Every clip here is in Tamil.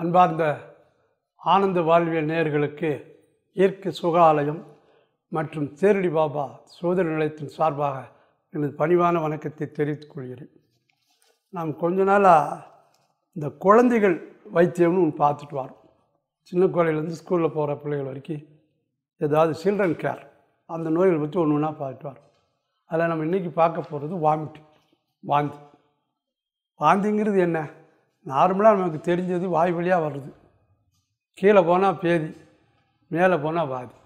அன்பார்ந்த ஆனந்த வாழ்வியல் நேயர்களுக்கு இயற்கை சுகாலயம் மற்றும் தேரடி பாபா சோதனை நிலையத்தின் சார்பாக எனது பணிவான வணக்கத்தை தெரிவித்துக் கொள்கிறேன் நாம் கொஞ்ச நாளாக இந்த குழந்தைகள் வைத்தியம்னு ஒன்று பார்த்துட்டு வரோம் சின்ன குழந்தைலேருந்து ஸ்கூலில் போகிற பிள்ளைகள் வரைக்கும் ஏதாவது சில்ட்ரன் கேர் அந்த நோய்கள் பற்றி ஒன்று ஒன்றா பார்த்துட்டு வரோம் அதில் நம்ம இன்றைக்கி பார்க்க போகிறது வாமிட் வாந்தி வாந்திங்கிறது என்ன நார்மலாக நமக்கு தெரிஞ்சது வாய் வழியாக வருது கீழே போனால் பேதி மேலே போனால் வாதி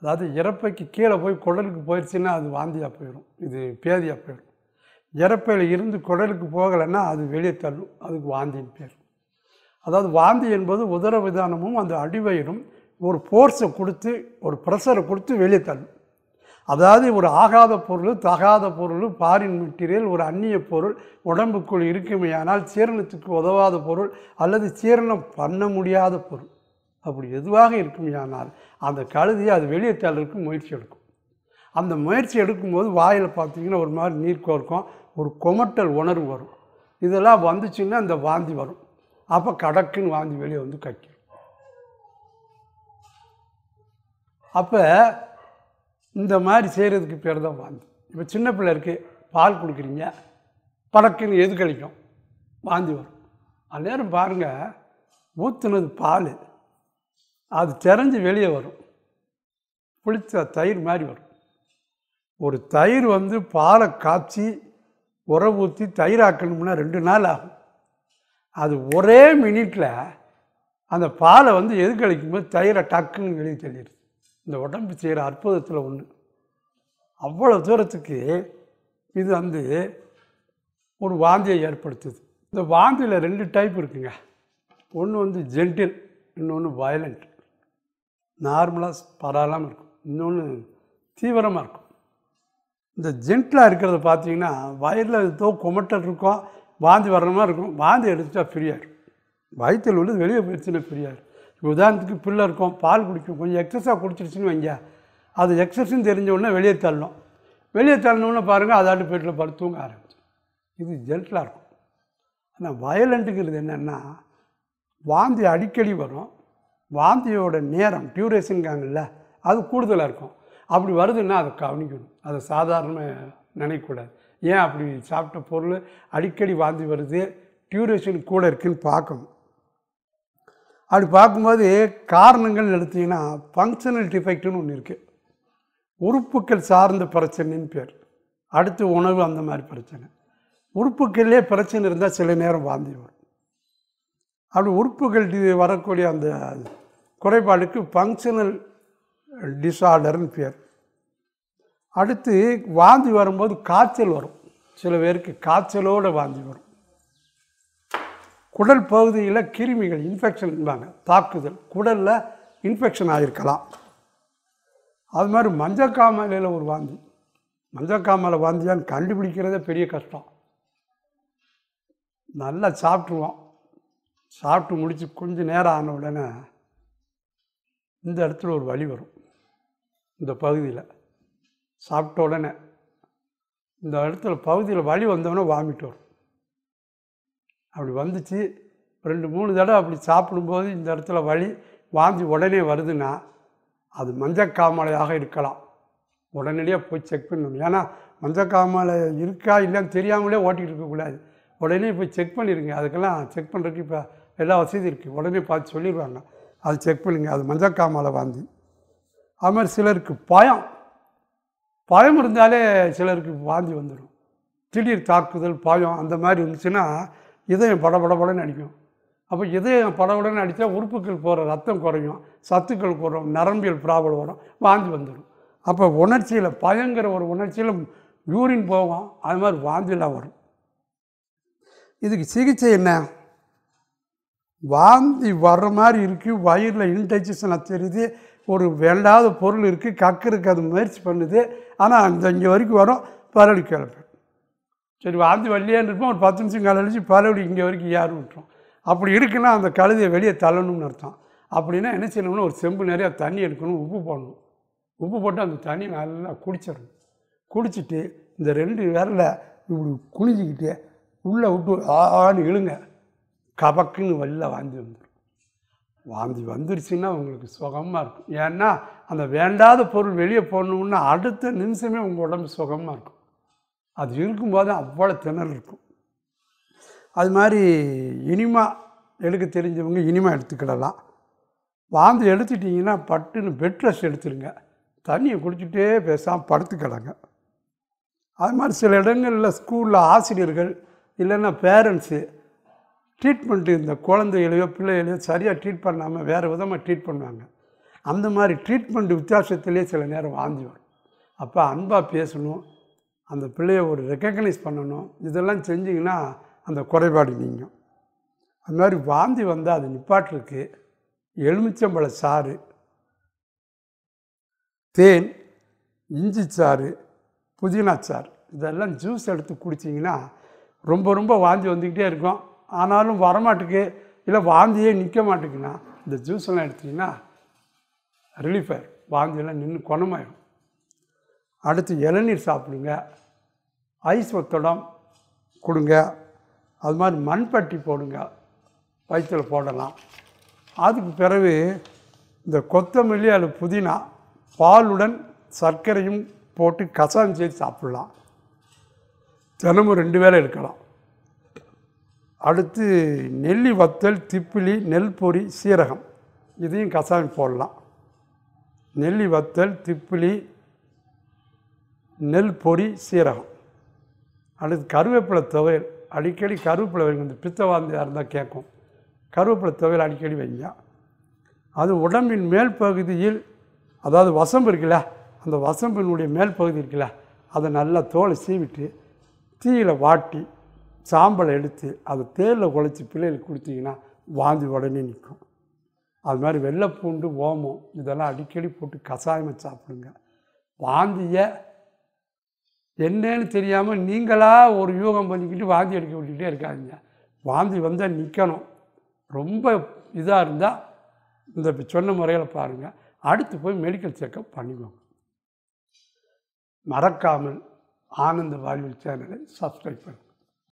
அதாவது இறப்பைக்கு கீழே போய் குடலுக்கு போயிடுச்சுன்னா அது வாந்தியாக போயிடும் இது பேதியாக போயிடும் இறப்பையில் இருந்து குடலுக்கு போகலைன்னா அது வெளியே தள்ளும் அதுக்கு வாந்தின்னு பேர் அதாவது வாந்தி என்பது உதர விதானமும் அந்த அடிவயிரும் ஒரு ஃபோர்ஸை கொடுத்து ஒரு ப்ரெஷரை கொடுத்து வெளியே தள்ளும் அதாவது ஒரு ஆகாத பொருள் தகாத பொருள் பாரின் மெட்டீரியல் ஒரு அந்நிய பொருள் உடம்புக்குள் இருக்குமே ஆனால் சீரணத்துக்கு உதவாத பொருள் அல்லது சீரணம் பண்ண முடியாத பொருள் அப்படி எதுவாக இருக்குமே ஆனால் அந்த கழுதியை அது வெளியே தள்ளுறதுக்கு முயற்சி எடுக்கும் அந்த முயற்சி எடுக்கும்போது வாயில் பார்த்திங்கன்னா ஒரு மாதிரி நீர் கோர்க்கும் ஒரு கொமட்டல் உணர்வு வரும் இதெல்லாம் வந்துச்சுன்னா அந்த வாந்தி வரும் அப்போ கடக்குன்னு வாந்தி வெளியே வந்து கக்கும் அப்போ இந்த மாதிரி செய்கிறதுக்கு பேர் தான் வாந்தி இப்போ சின்ன பிள்ளைக்கு பால் கொடுக்குறீங்க படக்குன்னு எது கழிக்கும் வாந்தி வரும் அந்நேரம் பாருங்கள் ஊற்றுனது பால் அது தெரிஞ்சு வெளியே வரும் புளித்த தயிர் மாதிரி வரும் ஒரு தயிர் வந்து பாலை காய்ச்சி உர ஊற்றி தயிர் ஆக்கணும்னா ரெண்டு நாள் ஆகும் அது ஒரே மினிட்டில் அந்த பாலை வந்து எது கழிக்கும்போது தயிரை டக்குன்னு வெளியே தெளிடுது இந்த உடம்பு செய்கிற அற்புதத்தில் ஒன்று அவ்வளோ தூரத்துக்கு இது வந்து ஒரு வாந்தியை ஏற்படுத்துது இந்த வாந்தியில் ரெண்டு டைப் இருக்குங்க ஒன்று வந்து ஜென்டில் இன்னொன்று வயலண்ட் நார்மலாக பரவாயில்லாமல் இருக்கும் இன்னொன்று தீவிரமாக இருக்கும் இந்த ஜென்டிலாக இருக்கிறத பார்த்தீங்கன்னா வயலில் ஏதோ குமட்டல் இருக்கும் வாந்தி வர்ற மாதிரி இருக்கும் வாந்தி எடுத்துட்டா ஃப்ரீயாக இருக்கும் வயிற்றில் உள்ளது வெளியே போயிடுச்சுன்னா ஃப்ரீயாக இருக்கும் இப்போ உதாரணத்துக்கு பிள்ளை இருக்கும் பால் குடிக்கும் கொஞ்சம் எக்ஸஸாக குடிச்சிருச்சுன்னு வைங்க அது எக்ஸஸ்ன்னு தெரிஞ்ச உடனே வெளியே தள்ளணும் வெளியே தள்ளணுன்னு பாருங்கள் அதாட்டு பேட்டில் படுத்துவங்க தூங்க ஆரம்பிச்சு இது ஜென்டலாக இருக்கும் ஆனால் வயலண்ட்டுங்கிறது என்னென்னா வாந்தி அடிக்கடி வரும் வாந்தியோட நேரம் டியூரேஷனுங்காங்கல்ல அது கூடுதலாக இருக்கும் அப்படி வருதுன்னா அதை கவனிக்கணும் அதை சாதாரணமாக நினைக்கக்கூடாது ஏன் அப்படி சாப்பிட்ட பொருள் அடிக்கடி வாந்தி வருது டியூரேஷன் கூட இருக்குதுன்னு பார்க்கணும் அப்படி பார்க்கும்போது காரணங்கள்னு எடுத்திங்கன்னா ஃபங்க்ஷனல் டிஃபெக்ட்னு ஒன்று இருக்குது உறுப்புக்கள் சார்ந்த பிரச்சனைன்னு பேர் அடுத்து உணவு அந்த மாதிரி பிரச்சனை உறுப்புகள்லேயே பிரச்சனை இருந்தால் சில நேரம் வாந்தி வரும் அப்படி உறுப்புகள் வரக்கூடிய அந்த குறைபாடுக்கு ஃபங்க்ஷனல் டிஸார்டர்னு பேர் அடுத்து வாந்தி வரும்போது காய்ச்சல் வரும் சில பேருக்கு காய்ச்சலோடு வாந்தி வரும் குடல் பகுதியில் கிருமிகள் இன்ஃபெக்ஷன்பாங்க தாக்குதல் குடலில் இன்ஃபெக்ஷன் ஆகிருக்கலாம் அது மாதிரி மஞ்சக்காமலையில் ஒரு வாந்தி மஞ்சக்காமலை வாந்தியான்னு கண்டுபிடிக்கிறதே பெரிய கஷ்டம் நல்லா சாப்பிட்ருவோம் சாப்பிட்டு முடித்து கொஞ்சம் நேரம் ஆன உடனே இந்த இடத்துல ஒரு வழி வரும் இந்த பகுதியில் சாப்பிட்ட உடனே இந்த இடத்துல பகுதியில் வழி வந்தோடனே வாமிட்டு வரும் அப்படி வந்துச்சு ரெண்டு மூணு தடவை அப்படி சாப்பிடும்போது இந்த இடத்துல வழி வாந்தி உடனே வருதுன்னா அது மஞ்சக்காமலையாக இருக்கலாம் உடனடியாக போய் செக் பண்ணணும் ஏன்னா மஞ்சக்காமலை இருக்கா இல்லைன்னு தெரியாமலே ஓட்டிகிட்டு இருக்கக்கூடாது உடனே போய் செக் பண்ணிடுங்க அதுக்கெல்லாம் செக் பண்ணுறதுக்கு இப்போ எல்லா வசதியும் இருக்குது உடனே பார்த்து சொல்லிடுவாங்க அது செக் பண்ணுங்கள் அது மஞ்சக்காமலை வாந்தி அது மாதிரி சிலருக்கு பயம் பயம் இருந்தாலே சிலருக்கு வாந்தி வந்துடும் திடீர் தாக்குதல் பயம் அந்த மாதிரி இருந்துச்சுன்னா இதயம் படபடபடன்னு அடிக்கும் அப்போ இதயம் படபடன்னு அடித்தா உறுப்புகள் போகிற ரத்தம் குறையும் சத்துக்கள் குறையும் நரம்பியல் ப்ராப்ளம் வரும் வாந்தி வந்துடும் அப்போ உணர்ச்சியில் பயங்கிற ஒரு உணர்ச்சியில் யூரின் போகும் அது மாதிரி வாந்திலாம் வரும் இதுக்கு சிகிச்சை என்ன வாந்தி வர்ற மாதிரி இருக்குது வயிறில் இன்டைஜஷன் தெரியுது ஒரு வெள்ளாத பொருள் இருக்குது கக்கு இருக்குது அது முயற்சி பண்ணுது ஆனால் அந்த இங்கே வரைக்கும் வரும் பரவி கிளப்பு சரி வாந்தி வரலையான்னு இருப்போம் ஒரு பத்து நிமிஷம் கலழிச்சு பலவடி இங்கே வரைக்கும் யார் விட்டுரும் அப்படி இருக்குன்னா அந்த கழுதியை வெளியே தள்ளணும்னு அர்த்தம் அப்படின்னா என்ன செய்யணும்னா ஒரு செம்பு நிறையா தண்ணி எடுக்கணும் உப்பு போடணும் உப்பு போட்டு அந்த தண்ணி நல்லா குடிச்சிடணும் குடிச்சிட்டு இந்த ரெண்டு விரல இப்படி குனிஞ்சிக்கிட்டு உள்ளே விட்டு ஆன்னு இழுங்க கபக்குன்னு வெளில வாந்தி வந்துடும் வாந்தி வந்துருச்சுன்னா உங்களுக்கு சுகமாக இருக்கும் ஏன்னா அந்த வேண்டாத பொருள் வெளியே போடணுன்னா அடுத்த நிமிஷமே உங்கள் உடம்பு சுகமாக இருக்கும் அது இருக்கும்போது அவ்வளோ திணறு இருக்கும் அது மாதிரி இனிமா எடுக்க தெரிஞ்சவங்க இனிமா எடுத்துக்கிடலாம் வாந்தி எடுத்துட்டிங்கன்னா பட்டுன்னு பெட் ரெஸ்ட் எடுத்துருங்க தண்ணியை குடிச்சுட்டே பேசாமல் படுத்துக்கிடங்க அது மாதிரி சில இடங்களில் ஸ்கூலில் ஆசிரியர்கள் இல்லைன்னா பேரண்ட்ஸு ட்ரீட்மெண்ட்டு இந்த குழந்தைகளையோ பிள்ளைகளையோ சரியாக ட்ரீட் பண்ணாமல் வேறு விதமாக ட்ரீட் பண்ணுவாங்க அந்த மாதிரி ட்ரீட்மெண்ட் வித்தியாசத்துலேயே சில நேரம் வாழ்ந்து வரும் அப்போ அன்பாக பேசணும் அந்த பிள்ளையை ஒரு ரெக்கக்னைஸ் பண்ணணும் இதெல்லாம் செஞ்சிங்கன்னா அந்த குறைபாடு நீங்கும் அது மாதிரி வாந்தி வந்தால் அது நிப்பாட்டிருக்கு எலுமிச்சம்பழ சாறு தேன் இஞ்சி சாறு புதினா சாறு இதெல்லாம் ஜூஸ் எடுத்து குடிச்சிங்கன்னா ரொம்ப ரொம்ப வாந்தி வந்துக்கிட்டே இருக்கும் ஆனாலும் வரமாட்டுக்கு இல்லை வாந்தியே நிற்க மாட்டேங்கன்னா இந்த ஜூஸ் எல்லாம் எடுத்திங்கன்னா ரிலீஃப் ஆயிடும் வாந்தியெல்லாம் நின்று குணமாயிடும் அடுத்து இளநீர் சாப்பிடுங்க ஐஸ் ஒத்தடம் கொடுங்க அது மாதிரி மண்பட்டி போடுங்க வயிற்றில் போடலாம் அதுக்கு பிறகு இந்த கொத்தமல்லி அல்லது புதினா பாலுடன் சர்க்கரையும் போட்டு கசாயம் செய்து சாப்பிட்லாம் தினமும் ரெண்டு வேளை எடுக்கலாம் அடுத்து நெல்லி வத்தல் திப்பிலி நெல் பொறி சீரகம் இதையும் கசாயம் போடலாம் நெல்லி வத்தல் திப்பிலி நெல் பொடி சீரகம் அல்லது கருவேப்பிலை துவையல் அடிக்கடி கருவேப்பிலை வைங்க இந்த பித்த வாந்தியாக இருந்தால் கேட்கும் கருவேப்பிலை துவையல் அடிக்கடி வைங்க அது உடம்பின் மேல் பகுதியில் அதாவது வசம்பு இருக்குல்ல அந்த வசம்பினுடைய மேல் பகுதி இருக்குல்ல அதை நல்லா தோலை சீவிட்டு தீயில் வாட்டி சாம்பலை எடுத்து அதை தேரில் குழைச்சி பிள்ளைகளுக்கு கொடுத்தீங்கன்னா வாந்தி உடனே நிற்கும் அது மாதிரி வெள்ளைப்பூண்டு ஓமம் இதெல்லாம் அடிக்கடி போட்டு கஷாயமாக சாப்பிடுங்க வாந்தியை என்னன்னு தெரியாமல் நீங்களாக ஒரு யூகம் பண்ணிக்கிட்டு வாந்தி எடுக்க விட்டுக்கிட்டே இருக்காதிங்க வாந்தி வந்தால் நிற்கணும் ரொம்ப இதாக இருந்தால் இந்த சொன்ன முறையில் பாருங்கள் அடுத்து போய் மெடிக்கல் செக்கப் பண்ணிக்கோங்க மறக்காமல் ஆனந்த வாழ்வில் சேனலை சப்ஸ்கிரைப் பண்ணுங்கள்